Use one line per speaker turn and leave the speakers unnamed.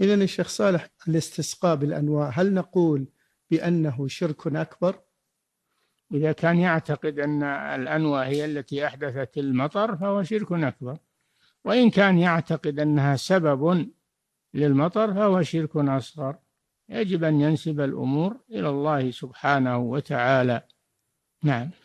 إذا
الشيخ صالح الاستسقاء بالأنواء هل نقول بأنه شرك
أكبر؟ إذا كان يعتقد أن الأنواء هي التي أحدثت المطر فهو شرك أكبر وإن كان يعتقد أنها سبب للمطر فهو شرك أصغر يجب أن ينسب الأمور إلى الله سبحانه وتعالى نعم